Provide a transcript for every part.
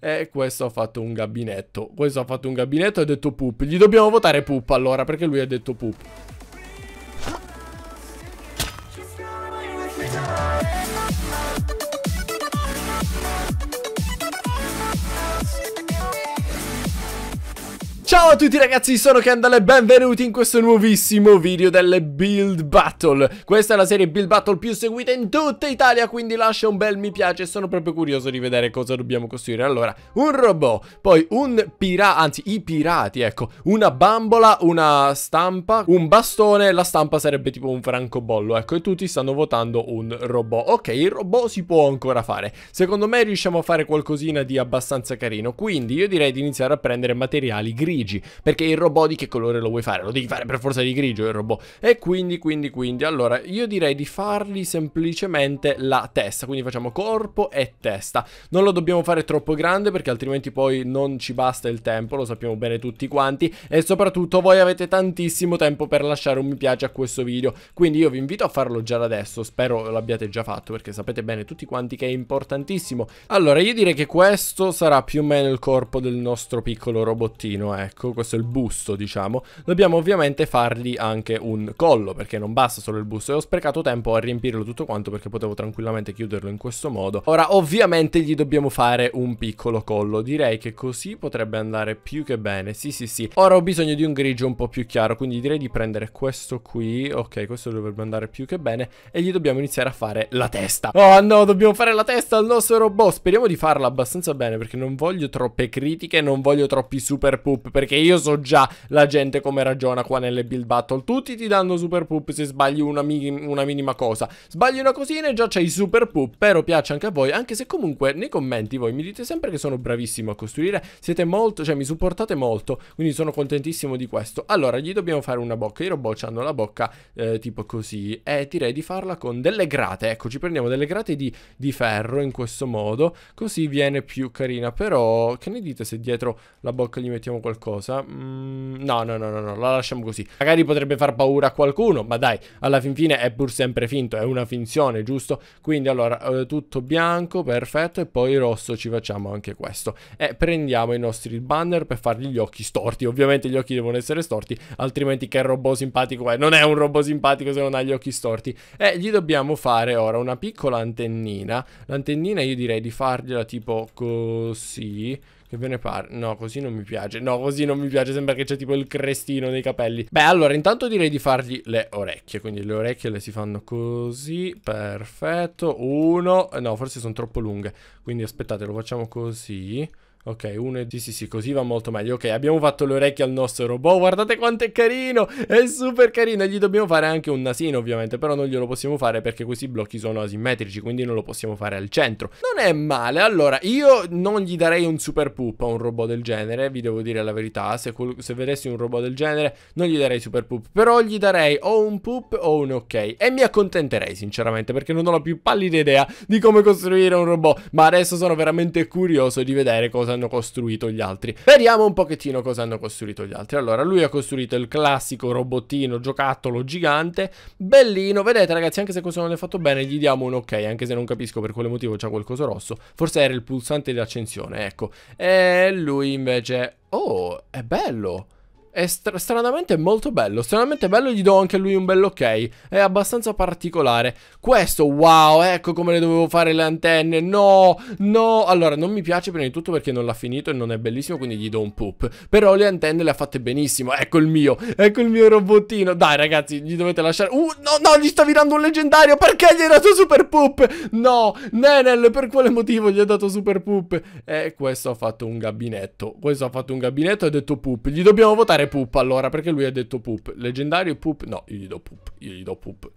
E questo ha fatto un gabinetto. Questo ha fatto un gabinetto e ha detto poop. Gli dobbiamo votare poop allora, perché lui ha detto poop. Ciao a tutti ragazzi, sono Kendall e benvenuti in questo nuovissimo video delle Build Battle Questa è la serie Build Battle più seguita in tutta Italia, quindi lascia un bel mi piace Sono proprio curioso di vedere cosa dobbiamo costruire Allora, un robot, poi un pirata, anzi i pirati, ecco Una bambola, una stampa, un bastone La stampa sarebbe tipo un francobollo, ecco E tutti stanno votando un robot Ok, il robot si può ancora fare Secondo me riusciamo a fare qualcosina di abbastanza carino Quindi io direi di iniziare a prendere materiali grigi grigi, perché il robot di che colore lo vuoi fare? Lo devi fare per forza di grigio il robot. E quindi, quindi, quindi, allora, io direi di fargli semplicemente la testa, quindi facciamo corpo e testa. Non lo dobbiamo fare troppo grande perché altrimenti poi non ci basta il tempo, lo sappiamo bene tutti quanti, e soprattutto voi avete tantissimo tempo per lasciare un mi piace a questo video, quindi io vi invito a farlo già da adesso, spero l'abbiate già fatto perché sapete bene tutti quanti che è importantissimo. Allora, io direi che questo sarà più o meno il corpo del nostro piccolo robottino, ecco. Eh ecco, questo è il busto, diciamo, dobbiamo ovviamente fargli anche un collo, perché non basta solo il busto, e ho sprecato tempo a riempirlo tutto quanto, perché potevo tranquillamente chiuderlo in questo modo. Ora, ovviamente gli dobbiamo fare un piccolo collo, direi che così potrebbe andare più che bene, sì sì sì. Ora ho bisogno di un grigio un po' più chiaro, quindi direi di prendere questo qui, ok, questo dovrebbe andare più che bene, e gli dobbiamo iniziare a fare la testa. Oh no, dobbiamo fare la testa al nostro robot, speriamo di farla abbastanza bene, perché non voglio troppe critiche, non voglio troppi super poop, perché io so già la gente come ragiona qua nelle build battle. Tutti ti danno super poop se sbagli una, mi una minima cosa. Sbagli una cosina e già c'hai super poop, però piace anche a voi, anche se comunque nei commenti voi mi dite sempre che sono bravissimo a costruire, siete molto, cioè mi supportate molto, quindi sono contentissimo di questo. Allora, gli dobbiamo fare una bocca, i robot hanno la bocca eh, tipo così, e direi di farla con delle grate, ecco, ci prendiamo delle grate di, di ferro in questo modo, così viene più carina, però che ne dite se dietro la bocca gli mettiamo qualcosa? qualcosa. Mm, no, no, no, no, no, la lasciamo così. Magari potrebbe far paura a qualcuno, ma dai, alla fin fine è pur sempre finto, è una finzione, giusto? Quindi allora, eh, tutto bianco, perfetto, e poi rosso ci facciamo anche questo. E prendiamo i nostri banner per fargli gli occhi storti. Ovviamente gli occhi devono essere storti, altrimenti che robot simpatico è? Non è un robot simpatico se non ha gli occhi storti. E gli dobbiamo fare ora una piccola antennina. L'antennina io direi di fargliela tipo così. Che ve ne pare? No, così non mi piace. No, così così non mi piace, sembra che c'è tipo il crestino nei capelli. Beh, allora, intanto direi di fargli le orecchie, quindi le orecchie le si fanno così, perfetto, uno, no, forse sono troppo lunghe, quindi aspettate, lo facciamo così... Ok, uno e sì, sì, sì, così va molto meglio. Ok, abbiamo fatto le orecchie al nostro robot. Guardate quanto è carino! È super carino. E gli dobbiamo fare anche un nasino, ovviamente. Però non glielo possiamo fare perché questi blocchi sono asimmetrici. Quindi non lo possiamo fare al centro. Non è male. Allora, io non gli darei un super poop a un robot del genere. Vi devo dire la verità. Se, se vedessi un robot del genere, non gli darei super poop. Però gli darei o un poop o un ok. E mi accontenterei, sinceramente, perché non ho la più pallida idea di come costruire un robot. Ma adesso sono veramente curioso di vedere cosa hanno costruito gli altri. Vediamo un pochettino cosa hanno costruito gli altri. Allora, lui ha costruito il classico robottino, giocattolo gigante, bellino. Vedete ragazzi, anche se questo non è fatto bene, gli diamo un ok, anche se non capisco per quale motivo c'ha qualcosa rosso. Forse era il pulsante di accensione, ecco. E lui invece... Oh, è bello! è str stranamente molto bello, stranamente bello gli do anche a lui un bel ok, è abbastanza particolare. Questo, wow, ecco come le dovevo fare le antenne, no, no, allora non mi piace prima di tutto perché non l'ha finito e non è bellissimo, quindi gli do un poop, però le antenne le ha fatte benissimo, ecco il mio, ecco il mio robottino, dai ragazzi, gli dovete lasciare, uh, no, no, gli sta virando un leggendario, perché gli hai dato super poop? No, Nenel, per quale motivo gli ha dato super poop? E eh, questo ha fatto un gabinetto, questo ha fatto un gabinetto e ha detto poop, gli dobbiamo votare poop allora, perché lui ha detto poop. Leggendario poop? No, io gli do poop, io gli do poop.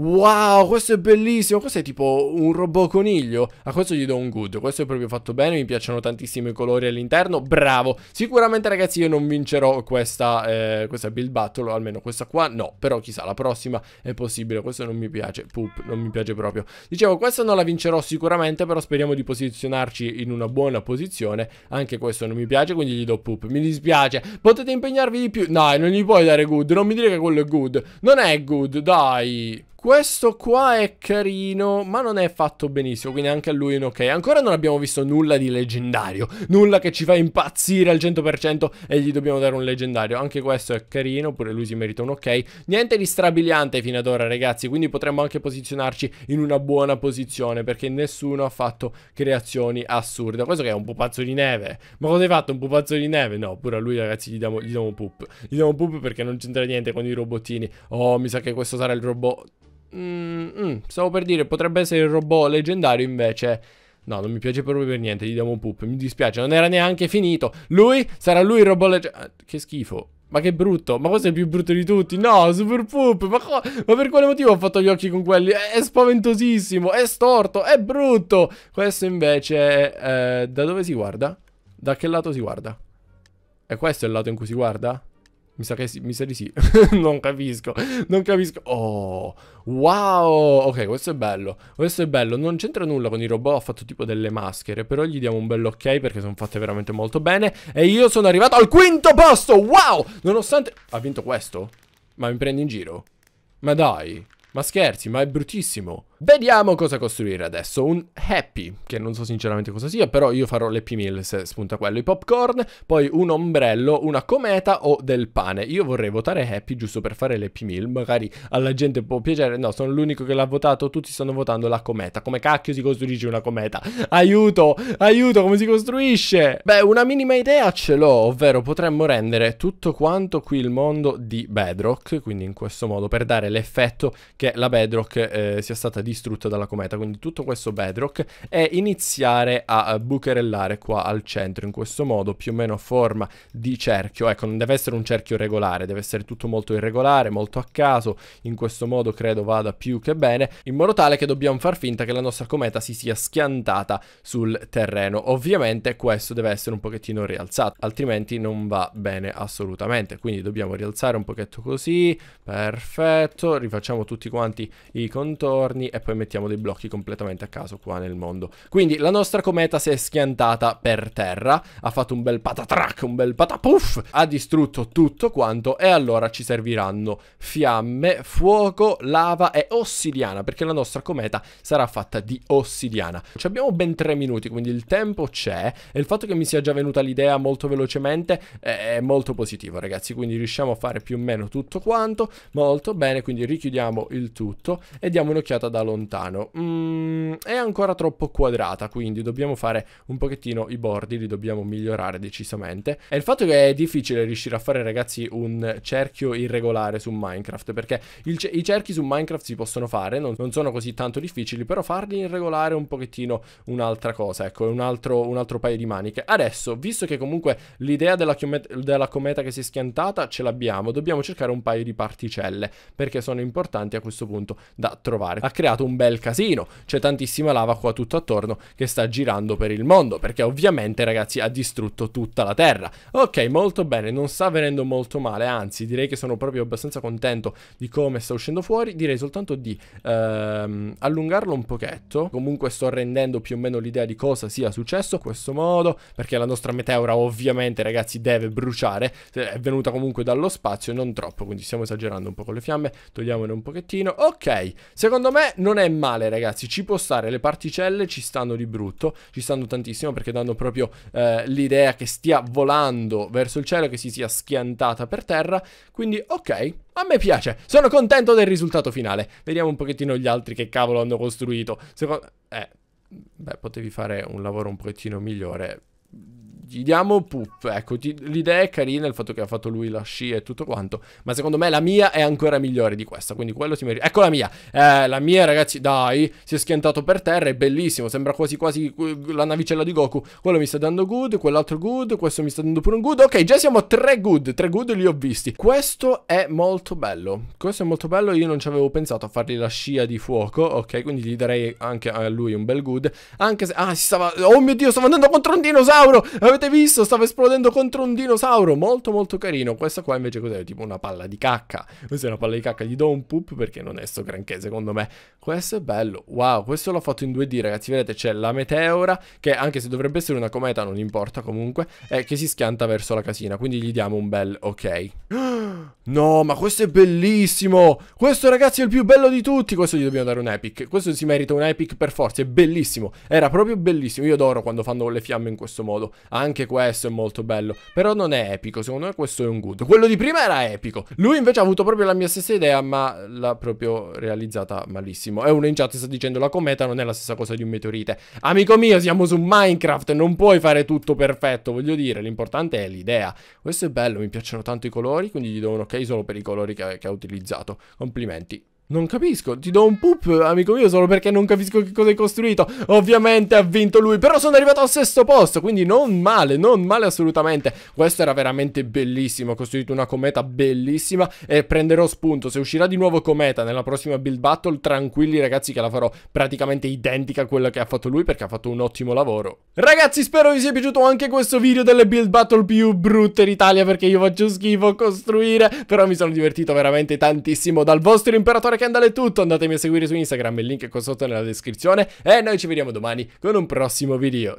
Wow, questo è bellissimo. Questo è tipo un robot coniglio. A questo gli do un good. Questo è proprio fatto bene. Mi piacciono tantissimo i colori all'interno. Bravo. Sicuramente, ragazzi, io non vincerò questa, eh, questa build battle. almeno questa qua. No, però chissà, la prossima è possibile. Questo non mi piace. Poop, non mi piace proprio. Dicevo, questa non la vincerò sicuramente. Però speriamo di posizionarci in una buona posizione. Anche questo non mi piace. Quindi gli do poop. Mi dispiace. Potete impegnarvi di più. Dai, non gli puoi dare good. Non mi dire che quello è good. Non è good, dai. Questo qua è carino, ma non è fatto benissimo, quindi anche a lui un ok. Ancora non abbiamo visto nulla di leggendario, nulla che ci fa impazzire al 100% e gli dobbiamo dare un leggendario. Anche questo è carino, pure lui si merita un ok. Niente di strabiliante fino ad ora, ragazzi, quindi potremmo anche posizionarci in una buona posizione, perché nessuno ha fatto creazioni assurde. Questo che è un pupazzo di neve. Ma cosa hai fatto, un pupazzo di neve? No, pure a lui, ragazzi, gli diamo, gli diamo un Gli diamo poop perché non c'entra niente con i robottini. Oh, mi sa che questo sarà il robot Mm, mm, stavo per dire, potrebbe essere il robot leggendario invece. No, non mi piace proprio per niente, gli diamo un poop. Mi dispiace, non era neanche finito. Lui? Sarà lui il robot leggendario? Ah, che schifo. Ma che brutto, ma questo è il più brutto di tutti No, Super Poop, ma, ma, per quale motivo ho fatto gli occhi con quelli? È, è spaventosissimo, è storto, è brutto Questo invece, eh, da dove si guarda? Da che lato si guarda? E questo è il lato in cui si guarda? Mi sa, che sì, mi sa di sì. non capisco. Non capisco. Oh, wow. Ok, questo è bello. Questo è bello. Non c'entra nulla con i robot. Ha fatto tipo delle maschere. Però gli diamo un bello ok perché sono fatte veramente molto bene. E io sono arrivato al quinto posto. Wow. Nonostante... Ha vinto questo? Ma mi prendi in giro? Ma dai. Ma scherzi, ma è bruttissimo. Vediamo cosa costruire adesso. Un happy, che non so sinceramente cosa sia, però io farò l'happy meal se spunta quello. I popcorn, poi un ombrello, una cometa o del pane. Io vorrei votare happy giusto per fare l'happy meal. Magari alla gente può piacere. No, sono l'unico che l'ha votato. Tutti stanno votando la cometa. Come cacchio si costruisce una cometa? Aiuto! Aiuto! Come si costruisce? Beh, una minima idea ce l'ho, ovvero potremmo rendere tutto quanto qui il mondo di Bedrock, quindi in questo modo per dare l'effetto che la Bedrock eh, sia stata distrutta dalla cometa, quindi tutto questo bedrock, e iniziare a bucherellare qua al centro, in questo modo più o meno a forma di cerchio, ecco non deve essere un cerchio regolare, deve essere tutto molto irregolare, molto a caso, in questo modo credo vada più che bene, in modo tale che dobbiamo far finta che la nostra cometa si sia schiantata sul terreno, ovviamente questo deve essere un pochettino rialzato, altrimenti non va bene assolutamente, quindi dobbiamo rialzare un pochetto così, perfetto, rifacciamo tutti quanti i contorni e e poi mettiamo dei blocchi completamente a caso qua nel mondo. Quindi la nostra cometa si è schiantata per terra, ha fatto un bel patatrac, un bel patapuff, ha distrutto tutto quanto e allora ci serviranno fiamme, fuoco, lava e ossidiana perché la nostra cometa sarà fatta di ossidiana. Ci abbiamo ben tre minuti, quindi il tempo c'è e il fatto che mi sia già venuta l'idea molto velocemente è molto positivo ragazzi, quindi riusciamo a fare più o meno tutto quanto, molto bene, quindi richiudiamo il tutto e diamo un'occhiata dalla lontano. Mm, è ancora troppo quadrata, quindi dobbiamo fare un pochettino i bordi, li dobbiamo migliorare decisamente. E il fatto che è difficile riuscire a fare, ragazzi, un cerchio irregolare su Minecraft, perché il, i cerchi su Minecraft si possono fare, non, non, sono così tanto difficili, però farli irregolare è un pochettino un'altra cosa, ecco, è un altro, un altro paio di maniche. Adesso, visto che comunque l'idea della, della cometa che si è schiantata ce l'abbiamo, dobbiamo cercare un paio di particelle, perché sono importanti a questo punto da trovare. Ha creato creato un bel casino. C'è tantissima lava qua tutto attorno che sta girando per il mondo, perché ovviamente, ragazzi, ha distrutto tutta la Terra. Ok, molto bene, non sta venendo molto male, anzi, direi che sono proprio abbastanza contento di come sta uscendo fuori. Direi soltanto di ehm, allungarlo un pochetto. Comunque sto rendendo più o meno l'idea di cosa sia successo in questo modo, perché la nostra meteora ovviamente, ragazzi, deve bruciare. È venuta comunque dallo spazio, non troppo, quindi stiamo esagerando un po' con le fiamme. Togliamone un pochettino. Ok, secondo me non non è male ragazzi, ci può stare, le particelle ci stanno di brutto, ci stanno tantissimo perché danno proprio eh, l'idea che stia volando verso il cielo, che si sia schiantata per terra, quindi ok, a me piace, sono contento del risultato finale. Vediamo un pochettino gli altri che cavolo hanno costruito. Secondo... Eh, beh, potevi fare un lavoro un pochettino migliore gli diamo pup. Ecco, l'idea è carina, il fatto che ha fatto lui la scia e tutto quanto. Ma secondo me la mia è ancora migliore di questa. Quindi quello si merita. Ecco la mia. Eh, la mia, ragazzi, dai. Si è schiantato per terra. È bellissimo. Sembra quasi quasi eh, la navicella di Goku. Quello mi sta dando good. Quell'altro good. Questo mi sta dando pure un good. Ok, già siamo a tre good. Tre good li ho visti. Questo è molto bello. Questo è molto bello. Io non ci avevo pensato a fargli la scia di fuoco. Ok, quindi gli darei anche a lui un bel good. Anche se. Ah, si stava. Oh mio dio, stava andando contro un dinosauro. Avete Avete visto? Stava esplodendo contro un dinosauro. Molto molto carino. Questa qua invece cos'è? Tipo una palla di cacca. Questa è una palla di cacca. Gli do un poop perché non è sto granché secondo me. Questo è bello. Wow, questo l'ho fatto in 2D ragazzi. Vedete c'è la meteora che anche se dovrebbe essere una cometa non importa comunque. È che si schianta verso la casina. Quindi gli diamo un bel ok. No, ma questo è bellissimo. Questo ragazzi è il più bello di tutti. Questo gli dobbiamo dare un epic. Questo si merita un epic per forza. È bellissimo. Era proprio bellissimo. Io adoro quando fanno le fiamme in questo modo. Anche anche questo è molto bello. Però non è epico. Secondo me questo è un good. Quello di prima era epico. Lui invece ha avuto proprio la mia stessa idea, ma l'ha proprio realizzata malissimo. E uno in chat sta dicendo la cometa non è la stessa cosa di un meteorite. Amico mio, siamo su Minecraft. Non puoi fare tutto perfetto. Voglio dire, l'importante è l'idea. Questo è bello. Mi piacciono tanto i colori. Quindi gli do un ok solo per i colori che, che ha utilizzato. Complimenti. Non capisco, ti do un poop, amico mio, solo perché non capisco che cosa hai costruito. Ovviamente ha vinto lui, però sono arrivato al sesto posto, quindi non male, non male assolutamente. Questo era veramente bellissimo, ho costruito una cometa bellissima e prenderò spunto. Se uscirà di nuovo cometa nella prossima build battle, tranquilli ragazzi che la farò praticamente identica a quella che ha fatto lui perché ha fatto un ottimo lavoro. Ragazzi, spero vi sia piaciuto anche questo video delle build battle più brutte d'Italia perché io faccio schifo a costruire, però mi sono divertito veramente tantissimo dal vostro imperatore Weekend è tutto, andatemi a seguire su Instagram, il link è qua sotto nella descrizione e noi ci vediamo domani con un prossimo video.